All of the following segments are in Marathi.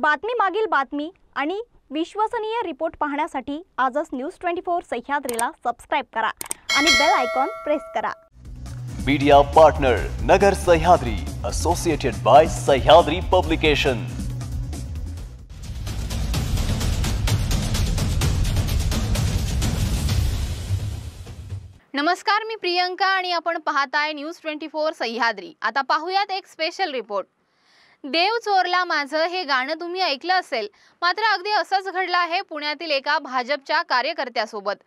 बातमी मागील बातमी आणि विश्वसनीय रिपोर्ट पाहण्यासाठी आजच न्यूज ट्वेंटी फोर सह्याद्रीला सबस्क्राईब करा आणि बेल आयकॉन प्रेस करा media partner Nagar Sahyadri associated by Sahyadri publication नमस्कार मी प्रियंका आणि आपण पाहताय न्यूज ट्वेंटी फोर सह्याद्री आता पाहूयात एक स्पेशल रिपोर्ट देव चोरला माझं हे गाणं तुम्ही ऐकलं असेल मात्र अगदी असंच घडलं आहे पुण्यातील एका भाजपच्या कार्यकर्त्यासोबत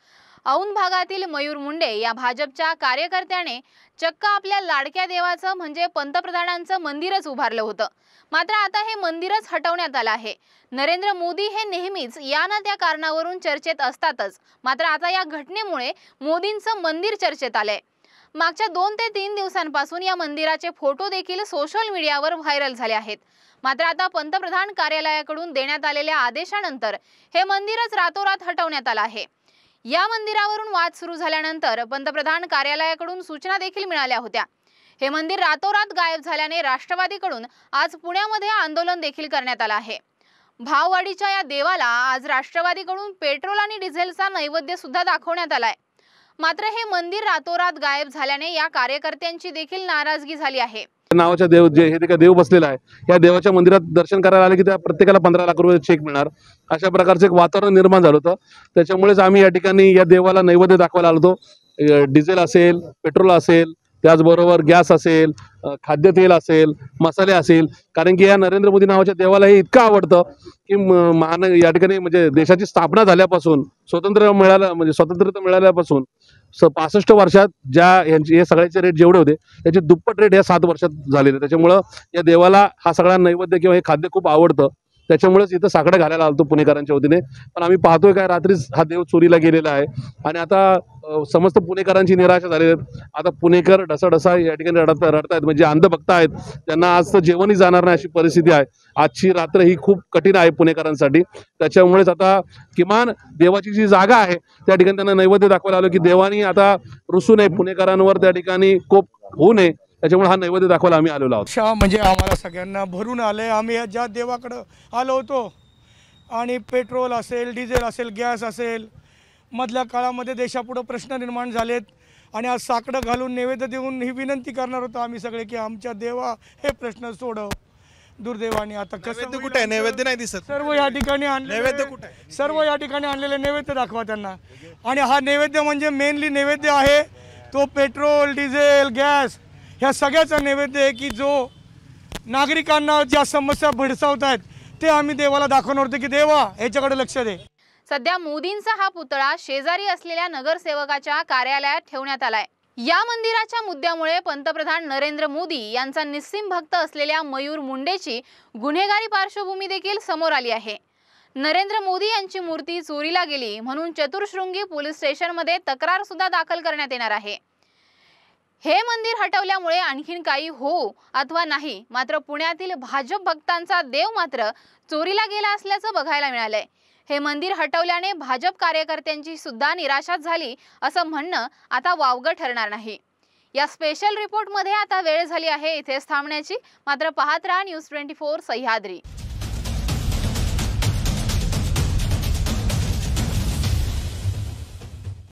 औंध भागातील मयूर मुंडे या भाजपच्या कार्यकर्त्याने चक्क आपल्या लाडक्या देवाचं म्हणजे पंतप्रधानांचं मंदिरच उभारलं होतं मात्र आता हे मंदिरच हटवण्यात आलं आहे नरेंद्र मोदी हे नेहमीच या ना त्या कारणावरून चर्चेत असतातच मात्र आता या घटनेमुळे मोदींचं मंदिर चर्चेत आलंय मागच्या दोन ते तीन दिवसांपासून या मंदिराचे फोटो देखील सोशल मीडियावर व्हायरल झाले आहेत मात्र आता पंतप्रधान कार्यालयाकडून देण्यात आलेल्या आदेशानंतर हे मंदिरच रातोरात हटवण्यात आलं आहे या मंदिरावरून वाद सुरू झाल्यानंतर पंतप्रधान कार्यालयाकडून सूचना देखील मिळाल्या होत्या हे मंदिर रातोरात गायब झाल्याने राष्ट्रवादीकडून आज पुण्यामध्ये आंदोलन देखील करण्यात आलं आहे भाववाढीच्या या देवाला आज राष्ट्रवादीकडून पेट्रोल आणि डिझेलचा नैवेद्य सुद्धा दाखवण्यात आलाय मात्र हे मंदिर रातोरात गायब झाल्याने या कार्यकर्त्यांची देखील नाराजगी झाली आहे नावाच्या देव जे हे का देव बसलेला आहे या देवाच्या मंदिरात दर्शन करायला आले की त्या प्रत्येकाला पंधरा लाख रुपये चेक मिळणार अशा प्रकारचं एक वातावरण निर्माण झालं होतं त्याच्यामुळेच आम्ही या ठिकाणी या देवाला नैवेद्य दाखवायला आलो होतो डिझेल असेल पेट्रोल असेल त्याचबरोबर गॅस असेल खाद्यतेल असेल मसाले असेल कारण की या नरेंद्र मोदी नावाच्या देवाला हे इतकं आवडतं की महान या ठिकाणी म्हणजे देशाची स्थापना झाल्यापासून स्वतंत्र मिळालं म्हणजे स्वतंत्रता मिळाल्यापासून स पासष्ट वर्षात ज्या यांचे हे सगळ्याचे रेट जेवढे होते त्याचे दुप्पट रेट या सात वर्षात झालेले त्याच्यामुळं या देवाला हा सगळा नैवेद्य किंवा हे खाद्य खूप आवडतं त्याच्यामुळेच इथं साकडं घालायला आलतो पुणेकरांच्या वतीने पण आम्ही पाहतोय काय रात्रीच हा देव चोरीला गेलेला आहे आणि आता समस्त पुणेकरांची निराशा झाली आता पुणेकर ढसाढसा या ठिकाणी रडत रडतायत म्हणजे अंधभक्त आहेत त्यांना आज जेवणही जाणार नाही अशी परिस्थिती आहे आजची रात्र ही खूप कठीण आहे पुणेकरांसाठी त्याच्यामुळेच आता किमान देवाची जी जागा आहे त्या ठिकाणी त्यांना नैवेद्य दाखवायला आलो की देवानी आता रुसू नये पुणेकरांवर त्या ठिकाणी कोप होऊ नये त्याच्यामुळे हा नैवेद्य दाखवायला आम्ही आलेलो आहोत शाह म्हणजे आम्हाला सगळ्यांना भरून आले आम्ही ज्या देवाकडं आलो होतो आणि पेट्रोल असेल डिझेल असेल गॅस असेल मधल्या काळामध्ये देशापुढं प्रश्न निर्माण झालेत आणि आज साकडं घालून नैवेद्य देऊन ही विनंती करणार होतो आम्ही सगळे की आमच्या देवा हे प्रश्न सोडव दुर्दैवाने आता कसं कुठे आहे नैवेद्य नाही दिसत सर्व या ठिकाणी आणले नैवेद्य कुठे सर्व या ठिकाणी आणलेले नैवेद्य दाखवा त्यांना आणि हा नैवेद्य म्हणजे मेनली नैवेद्य आहे तो पेट्रोल डिझेल गॅस ह्या सगळ्याचा नैवेद्य आहे की जो नागरिकांना ज्या समस्या भेडसावत आहेत ते आम्ही देवाला दाखवणार होतो की देवा ह्याच्याकडे लक्ष दे सध्या मोदींचा हा पुतळा शेजारी असलेल्या नगरसेवकाच्या कार्यालयात ठेवण्यात आलाय या मंदिराच्या मुद्द्यामुळे पंतप्रधान नरेंद्र मोदी यांचा निस्सिम भक्त असलेल्या मयूर मुंडेची गुन्हेगारी पार्श्वभूमी देखील समोर आली आहे नरेंद्र मोदी यांची मूर्ती चोरीला गेली म्हणून चतुर्शृंगी पोलीस स्टेशनमध्ये तक्रार सुद्धा दाखल करण्यात येणार आहे हे मंदिर हटवल्यामुळे आणखीन काही होऊ अथवा नाही मात्र पुण्यातील भाजप भक्तांचा देव मात्र चोरीला गेला असल्याचं बघायला मिळालंय हे मंदिर हटवल्याने भाजप कार्यकर्त्यांची सुद्धा निराशाच झाली असं म्हणणं आता वावगं ठरणार नाही या स्पेशल रिपोर्टमध्ये आता वेळ झाली आहे इथेच थांबण्याची मात्र पाहत राहा न्यूज ट्वेंटी फोर सह्याद्री